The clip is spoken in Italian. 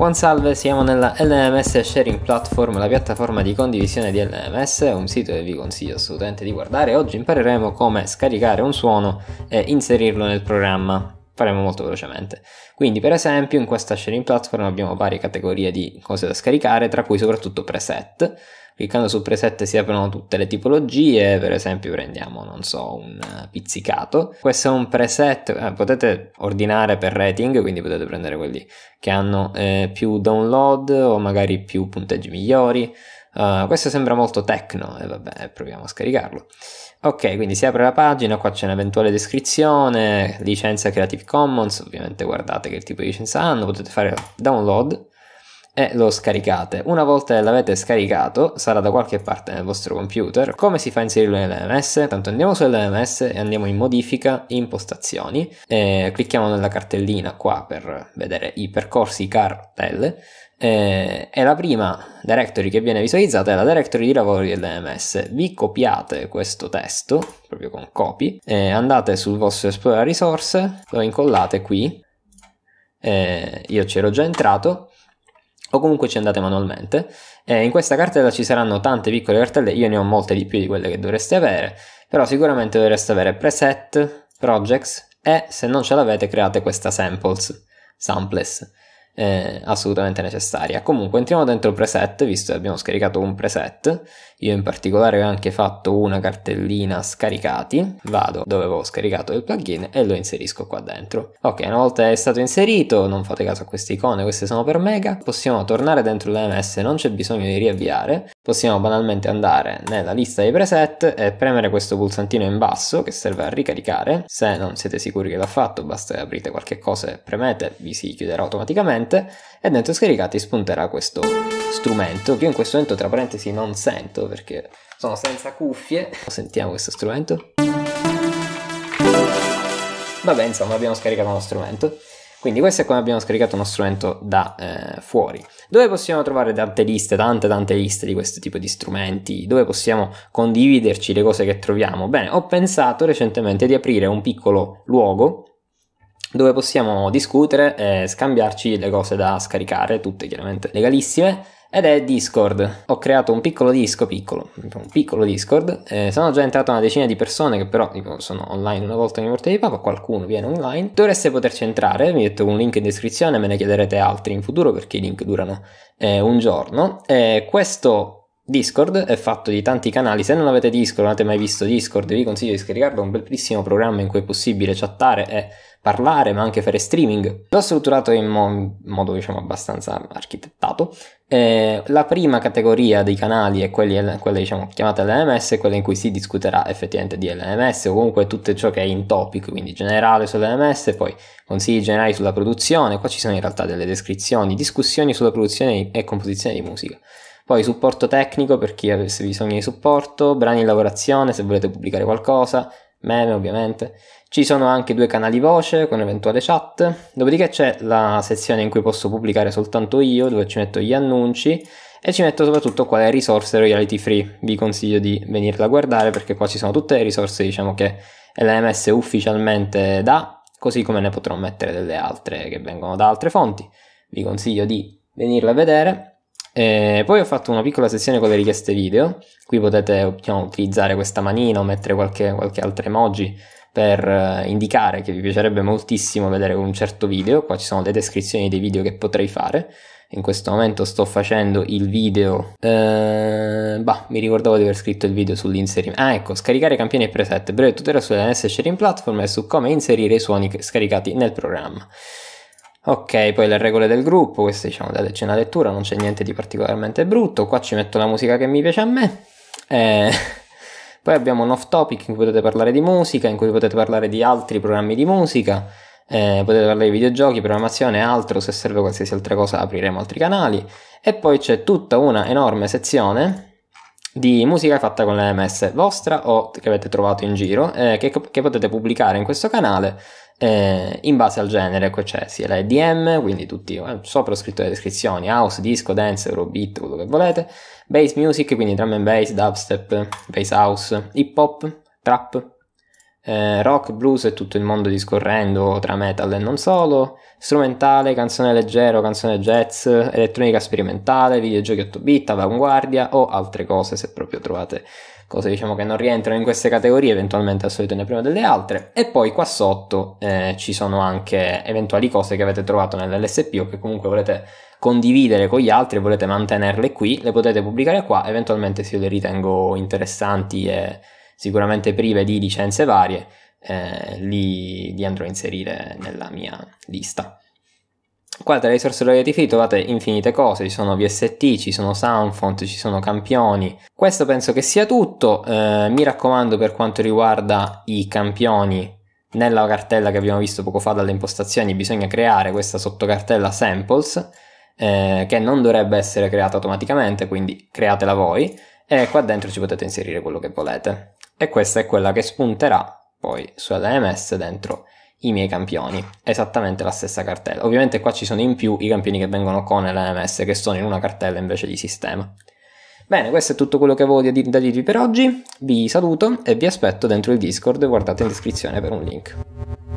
Buon salve, siamo nella LMS Sharing Platform, la piattaforma di condivisione di LMS, un sito che vi consiglio assolutamente di guardare. Oggi impareremo come scaricare un suono e inserirlo nel programma. Faremo molto velocemente. Quindi, per esempio, in questa sharing platform abbiamo varie categorie di cose da scaricare, tra cui soprattutto preset cliccando su preset si aprono tutte le tipologie, per esempio prendiamo, non so, un eh, pizzicato. Questo è un preset, eh, potete ordinare per rating, quindi potete prendere quelli che hanno eh, più download o magari più punteggi migliori. Uh, questo sembra molto tecno e eh, vabbè, proviamo a scaricarlo. Ok, quindi si apre la pagina, qua c'è un'eventuale descrizione, licenza Creative Commons, ovviamente guardate che tipo di licenza hanno, potete fare download e lo scaricate. Una volta che l'avete scaricato, sarà da qualche parte nel vostro computer. Come si fa a inserirlo nell'MS? Tanto andiamo sull'MS e andiamo in modifica, impostazioni, clicchiamo nella cartellina qua per vedere i percorsi cartelle e la prima directory che viene visualizzata è la directory di lavori dell'MS. Vi copiate questo testo, proprio con copy, eh, andate sul vostro Explorer Resource, lo incollate qui, eh, io c'ero già entrato, o comunque ci andate manualmente. Eh, in questa cartella ci saranno tante piccole cartelle, io ne ho molte di più di quelle che dovreste avere, però sicuramente dovreste avere preset, projects e se non ce l'avete create questa samples, samples eh, assolutamente necessaria. Comunque entriamo dentro preset, visto che abbiamo scaricato un preset, io in particolare ho anche fatto una cartellina scaricati, vado dove avevo scaricato il plugin e lo inserisco qua dentro. Ok, una volta è stato inserito, non fate caso a queste icone, queste sono per mega, possiamo tornare dentro l'AMS, non c'è bisogno di riavviare, possiamo banalmente andare nella lista dei preset e premere questo pulsantino in basso che serve a ricaricare, se non siete sicuri che l'ha fatto basta che aprite qualche cosa e premete, vi si chiuderà automaticamente corrente e dentro scaricati spunterà questo strumento che io in questo momento tra parentesi non sento perché sono senza cuffie. Sentiamo questo strumento. Vabbè, insomma, abbiamo scaricato uno strumento. Quindi questo è come abbiamo scaricato uno strumento da eh, fuori. Dove possiamo trovare tante liste, tante tante liste di questo tipo di strumenti? Dove possiamo condividerci le cose che troviamo? Bene, ho pensato recentemente di aprire un piccolo luogo dove possiamo discutere e scambiarci le cose da scaricare, tutte chiaramente legalissime, ed è Discord. Ho creato un piccolo disco, piccolo, un piccolo Discord, eh, sono già entrato una decina di persone che però tipo, sono online una volta ogni volta di papa, qualcuno viene online, dovreste poterci entrare, Vi metto un link in descrizione, me ne chiederete altri in futuro perché i link durano eh, un giorno. Eh, questo Discord è fatto di tanti canali, se non avete Discord, non avete mai visto Discord, vi consiglio di scaricarlo, è un bellissimo programma in cui è possibile chattare e parlare, ma anche fare streaming. L'ho strutturato in mo- modo diciamo abbastanza architettato. Eh, la prima categoria dei canali è quelli, eh, quella diciamo chiamata LMS, quella in cui si discuterà effettivamente di LMS o comunque tutto ciò che è in topic, quindi generale sull'LMS, poi consigli generali sulla produzione, qua ci sono in realtà delle descrizioni, discussioni sulla produzione e composizione di musica. Poi supporto tecnico per chi avesse bisogno di supporto, brani in lavorazione se volete pubblicare qualcosa, meme ovviamente. Ci sono anche due canali voce con eventuale chat, dopodiché c'è la sezione in cui posso pubblicare soltanto io, dove ci metto gli annunci e ci metto soprattutto quale risorse royalty free. Vi consiglio di venirla a guardare perché qua ci sono tutte le risorse diciamo che l'AMS ufficialmente dà, così come ne potrò mettere delle altre che vengono da altre fonti. Vi consiglio di venirla a vedere e poi ho fatto una piccola sessione con le richieste video, qui potete diciamo, utilizzare questa manina o mettere qualche, qualche altro emoji per eh, indicare che vi piacerebbe moltissimo vedere un certo video, qua ci sono le descrizioni dei video che potrei fare, in questo momento sto facendo il video, eh, bah, mi ricordavo di aver scritto il video sull'inserimento, ah ecco, scaricare campioni e preset, breve tutorial sulle NS Sharing Platform e su come inserire i suoni scaricati nel programma. Ok, poi le regole del gruppo, queste diciamo c'è una lettura, non c'è niente di particolarmente brutto, qua ci metto la musica che mi piace a me. Eh, poi abbiamo un off topic in cui potete parlare di musica, in cui potete parlare di altri programmi di musica, eh, potete parlare di videogiochi, programmazione e altro, se serve qualsiasi altra cosa apriremo altri canali. E poi c'è tutta una enorme sezione di musica fatta con la MS vostra o che avete trovato in giro eh, che, che, potete pubblicare in questo canale eh, in base al genere che c'è sia la EDM quindi tutti eh, sopra ho scritto le descrizioni house, disco, dance, eurobeat quello che volete bass music quindi drum and bass, dubstep, bass house, hip hop, trap eh, rock, blues e tutto il mondo discorrendo tra metal e non solo, strumentale, canzone leggero, canzone jazz, elettronica sperimentale, videogiochi 8 bit, avanguardia o altre cose se proprio trovate cose diciamo che non rientrano in queste categorie, eventualmente al solito ne prima delle altre e poi qua sotto eh, ci sono anche eventuali cose che avete trovato nell'LSP o che comunque volete condividere con gli altri volete mantenerle qui, le potete pubblicare qua, eventualmente se le ritengo interessanti e sicuramente prive di licenze varie, eh, li, li, andrò a inserire nella mia lista. Qua tra le risorse royalty trovate infinite cose, ci sono VST, ci sono Soundfont, ci sono campioni. Questo penso che sia tutto, eh, mi raccomando per quanto riguarda i campioni, nella cartella che abbiamo visto poco fa dalle impostazioni bisogna creare questa sottocartella samples, eh, che non dovrebbe essere creata automaticamente, quindi createla voi e qua dentro ci potete inserire quello che volete e questa è quella che spunterà poi sull'AMS dentro i miei campioni, esattamente la stessa cartella. Ovviamente qua ci sono in più i campioni che vengono con l'AMS che sono in una cartella invece di sistema. Bene, questo è tutto quello che avevo da dirvi per oggi, vi saluto e vi aspetto dentro il Discord, guardate in descrizione per un link.